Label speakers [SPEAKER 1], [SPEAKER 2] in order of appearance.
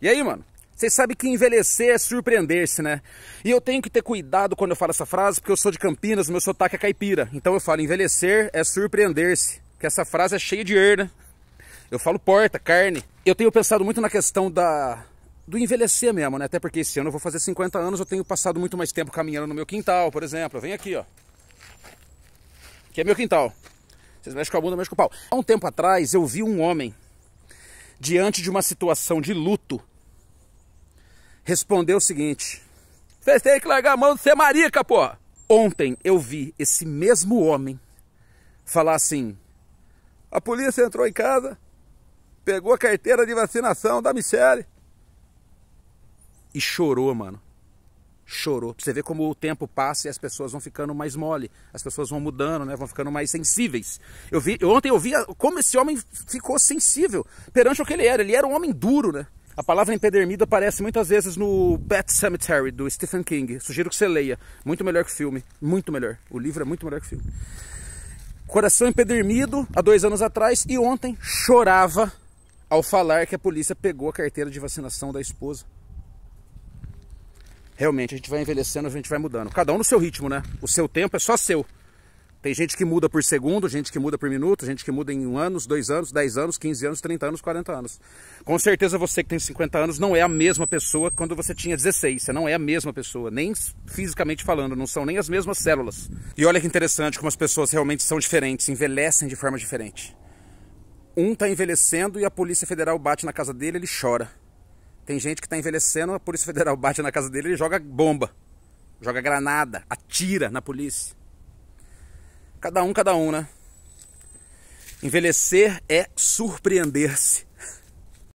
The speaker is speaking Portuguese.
[SPEAKER 1] E aí, mano? Vocês sabem que envelhecer é surpreender-se, né? E eu tenho que ter cuidado quando eu falo essa frase, porque eu sou de Campinas, meu sotaque é caipira. Então eu falo envelhecer é surpreender-se, que essa frase é cheia de er, né? Eu falo porta, carne. Eu tenho pensado muito na questão da do envelhecer mesmo, né? Até porque esse ano eu vou fazer 50 anos, eu tenho passado muito mais tempo caminhando no meu quintal, por exemplo. Vem aqui, ó. Que é meu quintal. Vocês mexem com a bunda, mexem com o pau. Há um tempo atrás eu vi um homem diante de uma situação de luto, respondeu o seguinte: Vocês têm que largar a mão de ser marica, pô! Ontem eu vi esse mesmo homem falar assim: A polícia entrou em casa, pegou a carteira de vacinação da Michelle e chorou, mano chorou. você vê como o tempo passa e as pessoas vão ficando mais mole, as pessoas vão mudando, né? Vão ficando mais sensíveis. Eu vi, ontem eu vi como esse homem ficou sensível perante o que ele era. Ele era um homem duro, né? A palavra empedernido aparece muitas vezes no Bat Cemetery, do Stephen King. Sugiro que você leia. Muito melhor que o filme. Muito melhor. O livro é muito melhor que o filme. Coração empedernido há dois anos atrás, e ontem chorava ao falar que a polícia pegou a carteira de vacinação da esposa realmente a gente vai envelhecendo, a gente vai mudando. Cada um no seu ritmo, né? O seu tempo é só seu. Tem gente que muda por segundo, gente que muda por minuto, gente que muda em um ano, dois anos, dez anos, quinze anos, trinta anos, quarenta anos. Com certeza você que tem 50 anos não é a mesma pessoa quando você tinha 16. Você não é a mesma pessoa, nem fisicamente falando, não são nem as mesmas células. E olha que interessante como as pessoas realmente são diferentes, envelhecem de forma diferente. Um está envelhecendo e a Polícia Federal bate na casa dele, ele chora. Tem gente que está envelhecendo, a Polícia Federal bate na casa dele, ele joga bomba, joga granada, atira na polícia. Cada um, cada um, né? Envelhecer é surpreender-se.